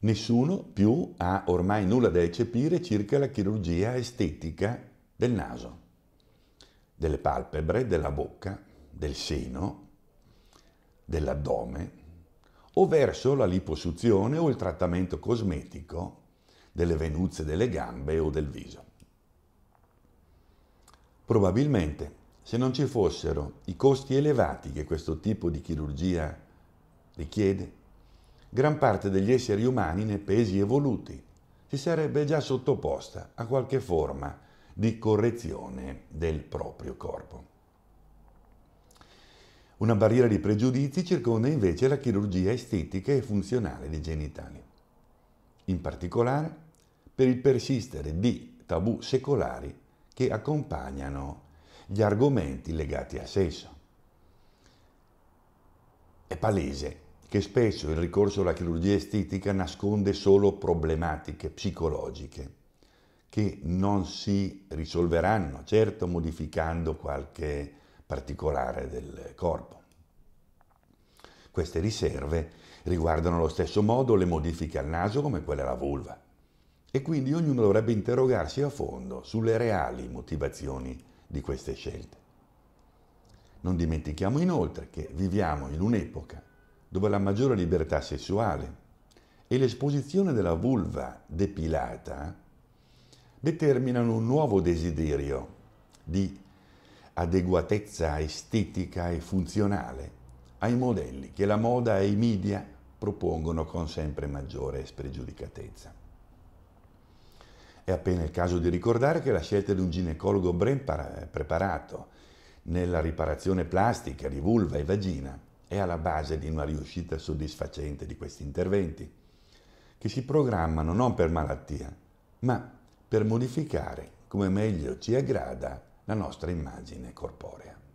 Nessuno più ha ormai nulla da eccepire circa la chirurgia estetica del naso, delle palpebre, della bocca, del seno, dell'addome, o verso la liposuzione o il trattamento cosmetico delle venuzze delle gambe o del viso. Probabilmente, se non ci fossero i costi elevati che questo tipo di chirurgia richiede, gran parte degli esseri umani nei paesi evoluti si sarebbe già sottoposta a qualche forma di correzione del proprio corpo. Una barriera di pregiudizi circonda invece la chirurgia estetica e funzionale dei genitali. In particolare, per il persistere di tabù secolari che accompagnano gli argomenti legati al sesso. È palese che spesso il ricorso alla chirurgia estetica nasconde solo problematiche psicologiche che non si risolveranno, certo modificando qualche particolare del corpo. Queste riserve riguardano allo stesso modo le modifiche al naso come quelle alla vulva e quindi ognuno dovrebbe interrogarsi a fondo sulle reali motivazioni di queste scelte. Non dimentichiamo inoltre che viviamo in un'epoca dove la maggiore libertà sessuale e l'esposizione della vulva depilata determinano un nuovo desiderio di adeguatezza estetica e funzionale ai modelli che la moda e i media propongono con sempre maggiore spregiudicatezza. È appena il caso di ricordare che la scelta di un ginecologo ben preparato nella riparazione plastica di vulva e vagina è alla base di una riuscita soddisfacente di questi interventi, che si programmano non per malattia, ma per modificare come meglio ci aggrada la nostra immagine corporea.